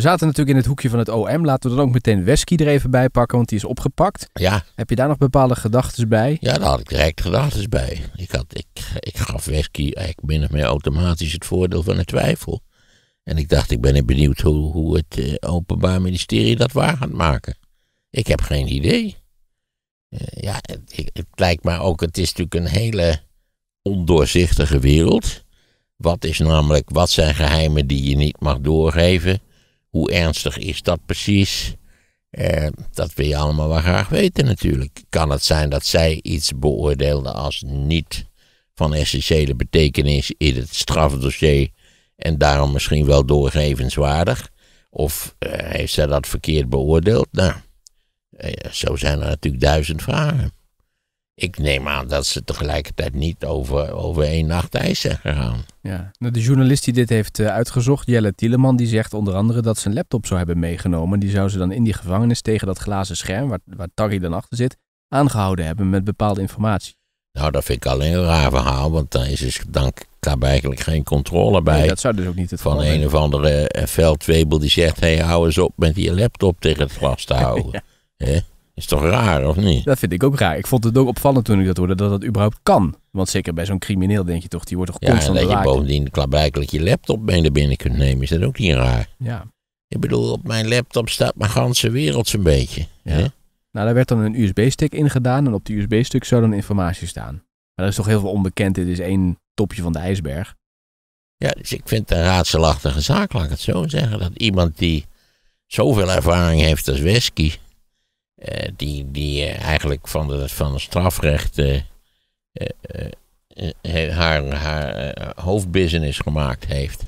We zaten natuurlijk in het hoekje van het OM. Laten we dan ook meteen Wesky er even bij pakken, want die is opgepakt. Ja. Heb je daar nog bepaalde gedachten bij? Ja, daar had ik direct gedachten bij. Ik, had, ik, ik gaf Wesky eigenlijk min of meer automatisch het voordeel van de twijfel. En ik dacht, ik ben benieuwd hoe, hoe het eh, Openbaar Ministerie dat waar gaat maken. Ik heb geen idee. Eh, ja, het, lijkt me ook, het is natuurlijk een hele ondoorzichtige wereld. Wat is namelijk, wat zijn geheimen die je niet mag doorgeven? Hoe ernstig is dat precies? Eh, dat wil je allemaal wel graag weten natuurlijk. Kan het zijn dat zij iets beoordeelde als niet van essentiële betekenis in het strafdossier en daarom misschien wel doorgevenswaardig? Of eh, heeft zij dat verkeerd beoordeeld? Nou, eh, zo zijn er natuurlijk duizend vragen. Ik neem aan dat ze tegelijkertijd niet over, over één nacht ijs zijn gegaan. Ja. Nou, de journalist die dit heeft eh, uitgezocht, Jelle Tieleman, die zegt onder andere dat ze een laptop zou hebben meegenomen. Die zou ze dan in die gevangenis tegen dat glazen scherm, waar, waar Tarry dan achter zit, aangehouden hebben met bepaalde informatie. Nou, dat vind ik alleen een raar verhaal, want dan is dus dan daar eigenlijk geen controle bij. dat zou dus ook niet het Van een of andere eh, veldwebel die zegt: hé, hey, hou eens op met die laptop tegen het glas te houden. ja. Is toch raar, of niet? Dat vind ik ook raar. Ik vond het ook opvallend toen ik dat hoorde, dat dat überhaupt kan. Want zeker bij zo'n crimineel denk je toch, die wordt toch ja, constant en dat je bovendien klaarblijkelijk je laptop mee naar binnen kunt nemen, is dat ook niet raar? Ja. Ik bedoel, op mijn laptop staat mijn ganse wereld zo'n beetje. Ja. Nou, daar werd dan een USB-stick ingedaan en op die USB-stick zou dan informatie staan. Maar dat is toch heel veel onbekend. Dit is één topje van de ijsberg. Ja, dus ik vind het een raadselachtige zaak, laat ik het zo zeggen. Dat iemand die zoveel ervaring heeft als Wesky eh, die, die eh, eigenlijk van, van het strafrecht eh, haar, haar hoofdbusiness gemaakt heeft.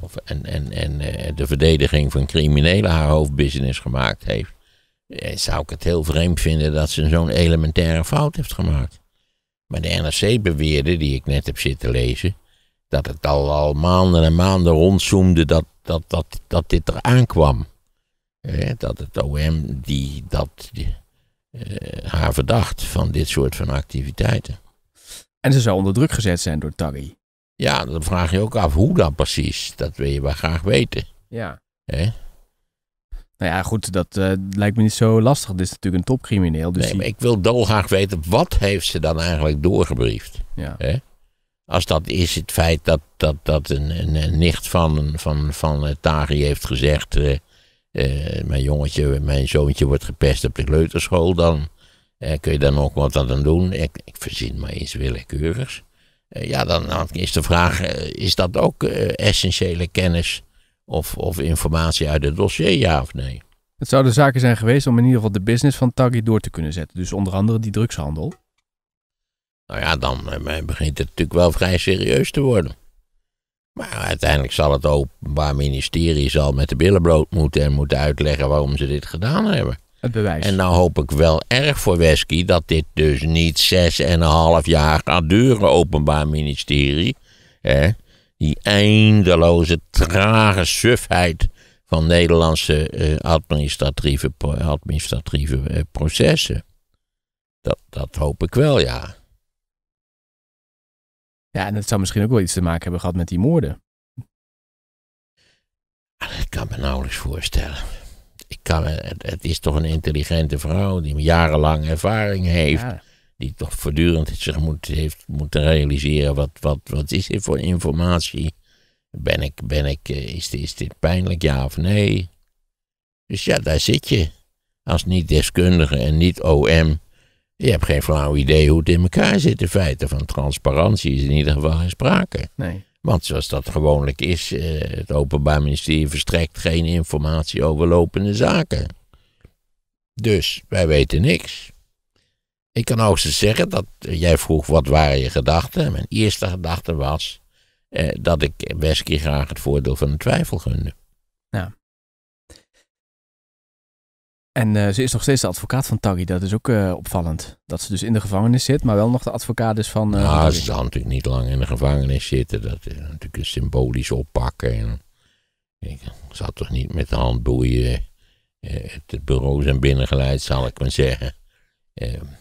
Of, en en, en de verdediging van criminelen haar hoofdbusiness gemaakt heeft. Zou ik het heel vreemd vinden dat ze zo'n elementaire fout heeft gemaakt. Maar de NRC beweerde, die ik net heb zitten lezen, dat het al, al maanden en maanden rondzoomde dat, dat, dat, dat dit eraan kwam dat het OM die, dat, eh, haar verdacht van dit soort van activiteiten. En ze zou onder druk gezet zijn door Tari. Ja, dan vraag je ook af hoe dat precies. Dat wil je wel graag weten. Ja. Hè? Nou ja, goed, dat eh, lijkt me niet zo lastig. Dit is natuurlijk een topcrimineel. Dus nee, maar ik wil dolgraag weten, wat heeft ze dan eigenlijk doorgebriefd? Ja. Als dat is het feit dat, dat, dat een, een, nicht van, van, van uh, heeft gezegd... Eh, mijn jongetje, mijn zoontje wordt gepest op de kleuterschool dan. Eh, kun je dan ook wat aan doen? Ik, ik verzin maar iets willekeurigs. Eh, ja, dan is de vraag, is dat ook essentiële kennis of, of informatie uit het dossier, ja of nee? Het zouden zaken zijn geweest om in ieder geval de business van Taggi door te kunnen zetten. Dus onder andere die drugshandel. Nou ja, dan begint het natuurlijk wel vrij serieus te worden. Maar uiteindelijk zal het Openbaar Ministerie zal met de billen bloot moeten en moeten uitleggen waarom ze dit gedaan hebben. Het bewijs. En nou hoop ik wel erg voor Wesky dat dit dus niet zes en een half jaar gaat duren, Openbaar Ministerie. Hè? Die eindeloze, trage sufheid van Nederlandse eh, administratieve, administratieve eh, processen. Dat, dat hoop ik wel, ja. Ja, en dat zou misschien ook wel iets te maken hebben gehad met die moorden. Ah, ik kan me nauwelijks voorstellen. Ik kan, het, het is toch een intelligente vrouw die jarenlang ervaring heeft. Die toch voortdurend zich moet, heeft moeten realiseren wat, wat, wat is dit voor informatie. Ben ik, ben ik, eh, is, dit, is dit pijnlijk, ja of nee? Dus ja, daar zit je. Als niet-deskundige en niet-OM je hebt geen flauw idee hoe het in elkaar zit. In feite van transparantie is in ieder geval geen sprake. Nee. Want zoals dat gewoonlijk is, eh, het Openbaar Ministerie verstrekt geen informatie over lopende zaken. Dus wij weten niks. Ik kan hoogstens zeggen dat eh, jij vroeg wat waren je gedachten. Mijn eerste gedachte was eh, dat ik Wesky graag het voordeel van de twijfel gunde. Ja. En eh, ze is nog steeds de advocaat van Taggi. Dat is ook eh, opvallend. Dat ze dus in de gevangenis zit, maar wel nog de advocaat is van. Uh, eh, ja, nou, ze zal natuurlijk niet lang in de gevangenis zitten. Dat is natuurlijk symbolisch oppakken. En, ik zal toch niet met de hand boeien het bureau zijn binnengeleid, zal ik maar zeggen.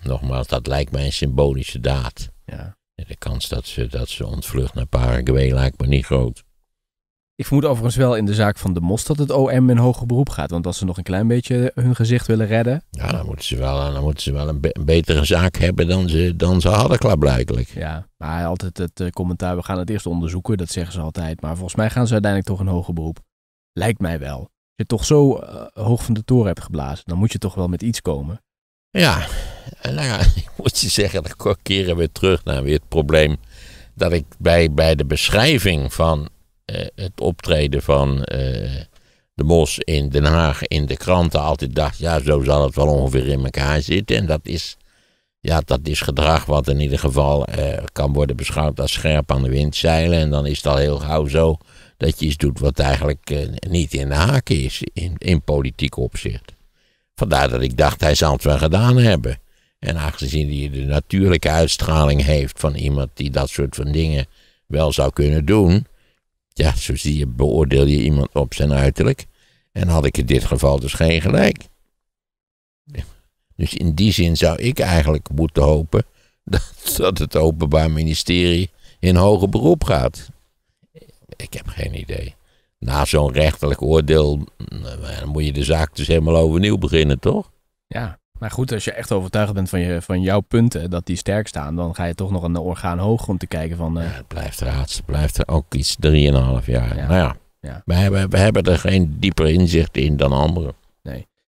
nogmaals, dat lijkt mij een symbolische daad. Ja. De kans dat ze, dat ze ontvlucht naar Paraguay lijkt me niet groot. Ik vermoed overigens wel in de zaak van de Mos dat het OM in hoger beroep gaat. Want als ze nog een klein beetje hun gezicht willen redden. Ja, dan moeten ze wel, dan moeten ze wel een, betere zaak hebben dan ze, dan ze hadden, klaarblijkelijk. Ja, maar altijd het eh, commentaar: we gaan het eerst onderzoeken, dat zeggen ze altijd. Maar volgens mij gaan ze uiteindelijk toch een hoger beroep. Lijkt mij wel. Als je toch zo eh, hoog van de toren hebt geblazen, dan moet je toch wel met iets komen. Ja, nou ja, ik moet je zeggen, dan keren we terug naar weer het probleem. dat ik bij, bij de beschrijving van eh, het optreden van eh, de Mos in Den Haag in de kranten altijd dacht, ja, zo zal het wel ongeveer in elkaar zitten. En dat is, ja, dat is gedrag wat in ieder geval eh, kan worden beschouwd als scherp aan de wind zeilen. En dan is het al heel gauw zo dat je iets doet wat eigenlijk niet in de haak is, in, in politiek opzicht. Vandaar dat ik dacht, hij zal het wel gedaan hebben. En aangezien hij de natuurlijke uitstraling heeft van iemand die dat soort van dingen wel zou kunnen doen, ja, zo zie je, beoordeel je iemand op zijn uiterlijk. En had ik in dit geval dus geen gelijk. Dus in die zin zou ik eigenlijk moeten hopen dat, het Openbaar Ministerie in hoger beroep gaat. Ik heb geen idee. Na zo'n rechterlijk oordeel nou, dan moet je de zaak dus helemaal overnieuw beginnen, toch? Ja, maar goed, als je echt overtuigd bent van, je, van jouw punten, dat die sterk staan, dan ga je toch nog een orgaan hoog om te kijken van... Eh, het blijft raads, het blijft er ook iets 3,5 jaar. Nou ja, ja. We, hebben, we hebben er geen dieper inzicht in dan anderen.